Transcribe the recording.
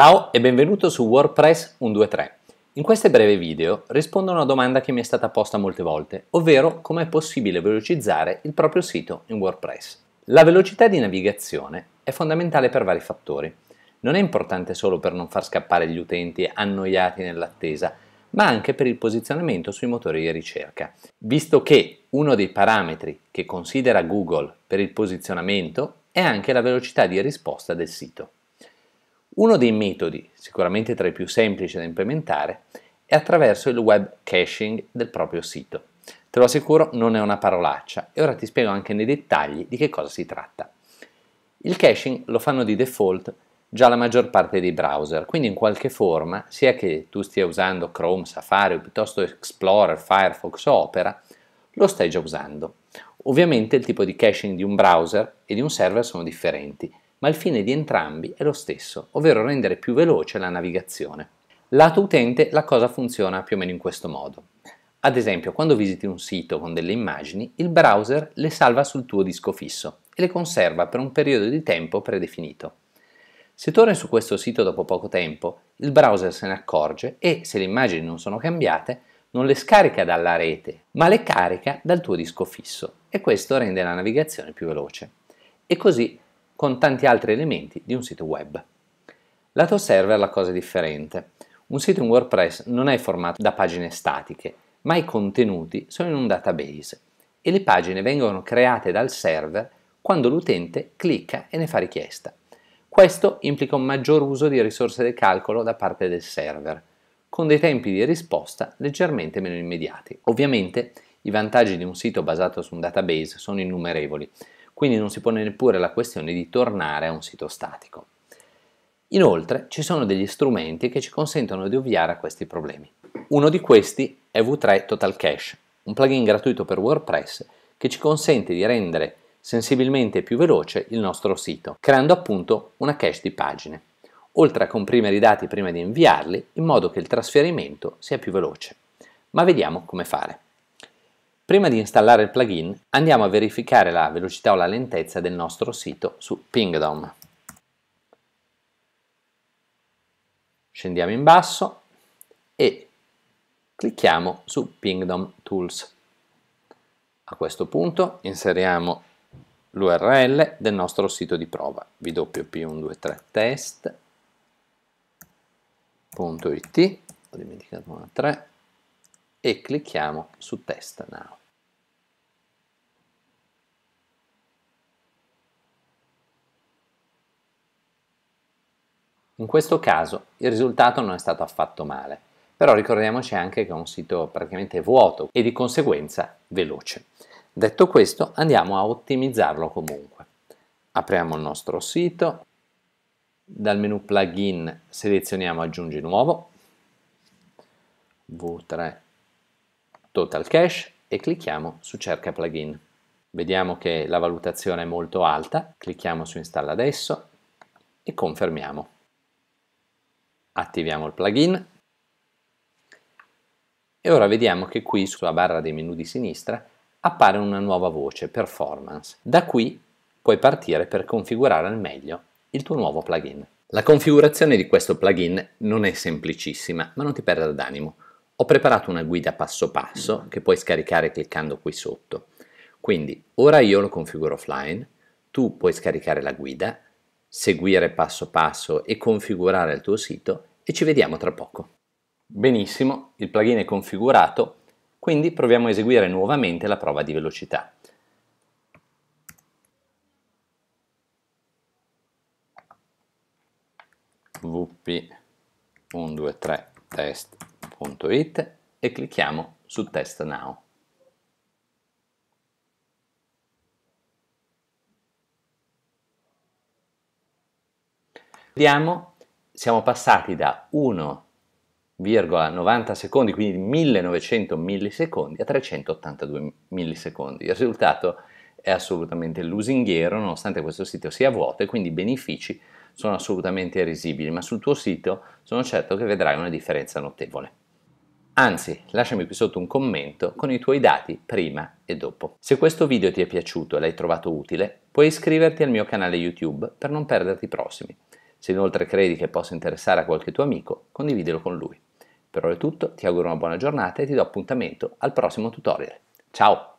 Ciao e benvenuto su WordPress 123. In queste breve video rispondo a una domanda che mi è stata posta molte volte, ovvero come è possibile velocizzare il proprio sito in WordPress. La velocità di navigazione è fondamentale per vari fattori. Non è importante solo per non far scappare gli utenti annoiati nell'attesa, ma anche per il posizionamento sui motori di ricerca, visto che uno dei parametri che considera Google per il posizionamento è anche la velocità di risposta del sito. Uno dei metodi, sicuramente tra i più semplici da implementare, è attraverso il web caching del proprio sito. Te lo assicuro, non è una parolaccia e ora ti spiego anche nei dettagli di che cosa si tratta. Il caching lo fanno di default già la maggior parte dei browser, quindi in qualche forma, sia che tu stia usando Chrome, Safari o piuttosto Explorer, Firefox o Opera, lo stai già usando. Ovviamente il tipo di caching di un browser e di un server sono differenti ma il fine di entrambi è lo stesso, ovvero rendere più veloce la navigazione. Lato utente la cosa funziona più o meno in questo modo. Ad esempio, quando visiti un sito con delle immagini, il browser le salva sul tuo disco fisso e le conserva per un periodo di tempo predefinito. Se torni su questo sito dopo poco tempo, il browser se ne accorge e, se le immagini non sono cambiate, non le scarica dalla rete, ma le carica dal tuo disco fisso e questo rende la navigazione più veloce. E così con tanti altri elementi di un sito web. Lato server la cosa è differente. Un sito in WordPress non è formato da pagine statiche, ma i contenuti sono in un database e le pagine vengono create dal server quando l'utente clicca e ne fa richiesta. Questo implica un maggior uso di risorse di calcolo da parte del server, con dei tempi di risposta leggermente meno immediati. Ovviamente i vantaggi di un sito basato su un database sono innumerevoli, quindi non si pone neppure la questione di tornare a un sito statico. Inoltre ci sono degli strumenti che ci consentono di ovviare a questi problemi. Uno di questi è V3 Total Cache, un plugin gratuito per WordPress che ci consente di rendere sensibilmente più veloce il nostro sito, creando appunto una cache di pagine, oltre a comprimere i dati prima di inviarli in modo che il trasferimento sia più veloce. Ma vediamo come fare. Prima di installare il plugin andiamo a verificare la velocità o la lentezza del nostro sito su Pingdom. Scendiamo in basso e clicchiamo su Pingdom Tools. A questo punto inseriamo l'URL del nostro sito di prova wp123 test.it ho dimenticato una 3 e clicchiamo su Test Now. In questo caso il risultato non è stato affatto male, però ricordiamoci anche che è un sito praticamente vuoto e di conseguenza veloce. Detto questo andiamo a ottimizzarlo comunque. Apriamo il nostro sito, dal menu plugin selezioniamo aggiungi nuovo, V3 Total Cash e clicchiamo su Cerca plugin. Vediamo che la valutazione è molto alta, clicchiamo su Installa adesso e confermiamo. Attiviamo il plugin e ora vediamo che qui sulla barra dei menu di sinistra appare una nuova voce, Performance. Da qui puoi partire per configurare al meglio il tuo nuovo plugin. La configurazione di questo plugin non è semplicissima, ma non ti perdere d'animo. Ho preparato una guida passo passo mm. che puoi scaricare cliccando qui sotto. Quindi ora io lo configuro offline, tu puoi scaricare la guida, seguire passo passo e configurare il tuo sito e ci vediamo tra poco. Benissimo, il plugin è configurato, quindi proviamo a eseguire nuovamente la prova di velocità. wp123 test www.it e clicchiamo su Test Now. Vediamo, siamo passati da 1,90 secondi, quindi 1900 millisecondi, a 382 millisecondi. Il risultato è assolutamente lusinghiero, nonostante questo sito sia vuoto e quindi i benefici sono assolutamente risibili, ma sul tuo sito sono certo che vedrai una differenza notevole. Anzi, lasciami qui sotto un commento con i tuoi dati prima e dopo. Se questo video ti è piaciuto e l'hai trovato utile, puoi iscriverti al mio canale YouTube per non perderti i prossimi. Se inoltre credi che possa interessare a qualche tuo amico, condividilo con lui. Per ora è tutto, ti auguro una buona giornata e ti do appuntamento al prossimo tutorial. Ciao!